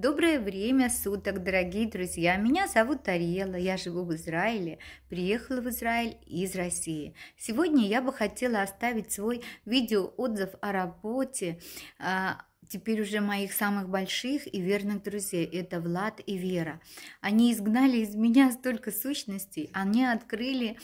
Доброе время суток, дорогие друзья! Меня зовут Тарела, я живу в Израиле, приехала в Израиль из России. Сегодня я бы хотела оставить свой видеоотзыв о работе, а, теперь уже моих самых больших и верных друзей. Это Влад и Вера. Они изгнали из меня столько сущностей, они открыли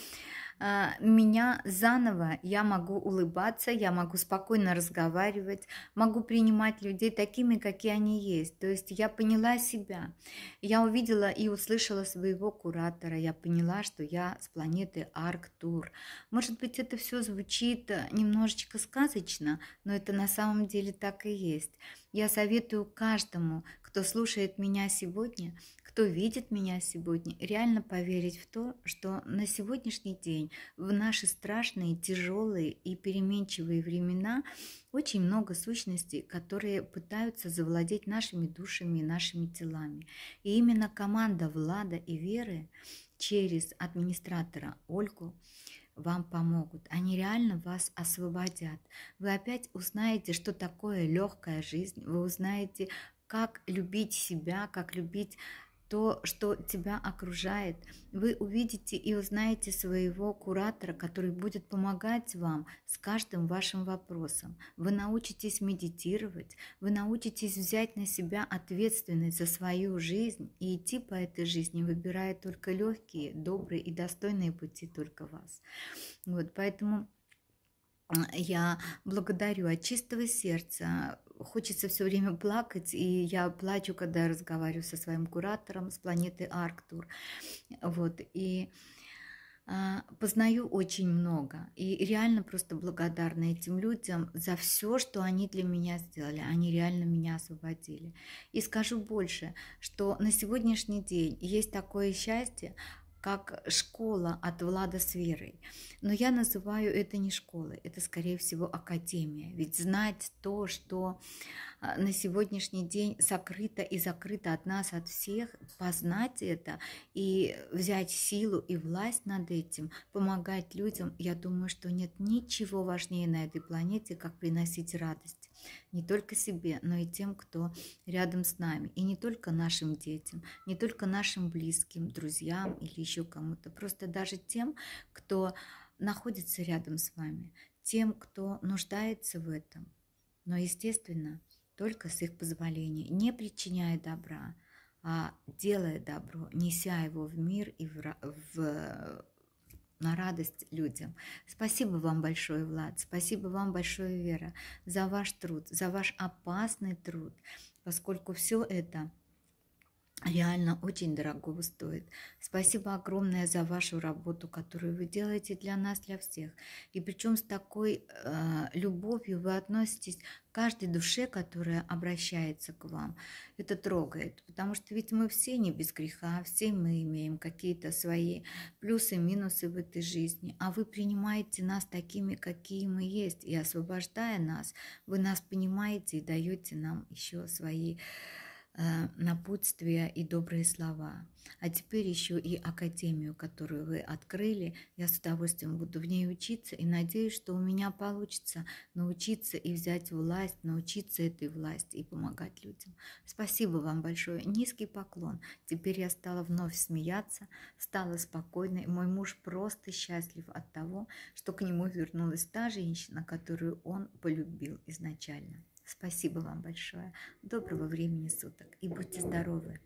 а, меня заново. Я могу улыбаться, я могу спокойно разговаривать, могу принимать людей такими, какие они есть. То есть я поняла себя. Я увидела и услышала своего куратора. Я поняла, что я с планеты Арктур. Может быть, это все звучит э, немножечко сказочно, но это на самом деле так и есть. Я советую каждому, кто слушает меня сегодня, кто видит меня сегодня, реально поверить в то, что на сегодняшний день, в наши страшные, тяжелые и переменчивые времена, очень много сущностей, которые пытаются завладеть нашими душами и нашими телами. И именно команда Влада и Веры через администратора Ольгу вам помогут. Они реально вас освободят. Вы опять узнаете, что такое легкая жизнь. Вы узнаете, как любить себя, как любить то, что тебя окружает. Вы увидите и узнаете своего куратора, который будет помогать вам с каждым вашим вопросом. Вы научитесь медитировать, вы научитесь взять на себя ответственность за свою жизнь и идти по этой жизни, выбирая только легкие, добрые и достойные пути только вас. Вот, поэтому я благодарю от чистого сердца хочется все время плакать, и я плачу, когда разговариваю со своим куратором с планеты Арктур. Вот, и а, познаю очень много. И реально просто благодарна этим людям за все, что они для меня сделали. Они реально меня освободили. И скажу больше, что на сегодняшний день есть такое счастье, как школа от Влада с Верой. Но я называю это не школой, это, скорее всего, академия. Ведь знать то, что а, на сегодняшний день сокрыто и закрыто от нас, от всех, познать это и взять силу и власть над этим, помогать людям, я думаю, что нет ничего важнее на этой планете, как приносить радость не только себе, но и тем, кто рядом с нами, и не только нашим детям, не только нашим близким, друзьям или еще кому-то, просто даже тем, кто находится рядом с вами, тем, кто нуждается в этом. Но, естественно, только с их позволения, не причиняя добра, а делая добро, неся его в мир и в, в, э, на радость людям. Спасибо вам большое, Влад, спасибо вам большое, Вера, за ваш труд, за ваш опасный труд, поскольку все это – реально очень дорого стоит. Спасибо огромное за вашу работу, которую вы делаете для нас, для всех. И причем с такой э, любовью вы относитесь к каждой душе, которая обращается к вам. Это трогает, потому что ведь мы все не без греха, все мы имеем какие-то свои плюсы, минусы в этой жизни. А вы принимаете нас такими, какие мы есть, и освобождая нас, вы нас понимаете и даете нам еще свои... Э, напутствия и добрые слова. А теперь еще и академию, которую вы открыли. Я с удовольствием буду в ней учиться и надеюсь, что у меня получится научиться и взять власть, научиться этой власти и помогать людям. Спасибо вам большое. Низкий поклон. Теперь я стала вновь смеяться, стала спокойной. Мой муж просто счастлив от того, что к нему вернулась та женщина, которую он полюбил изначально. Спасибо вам большое. Доброго времени суток и будьте здоровы.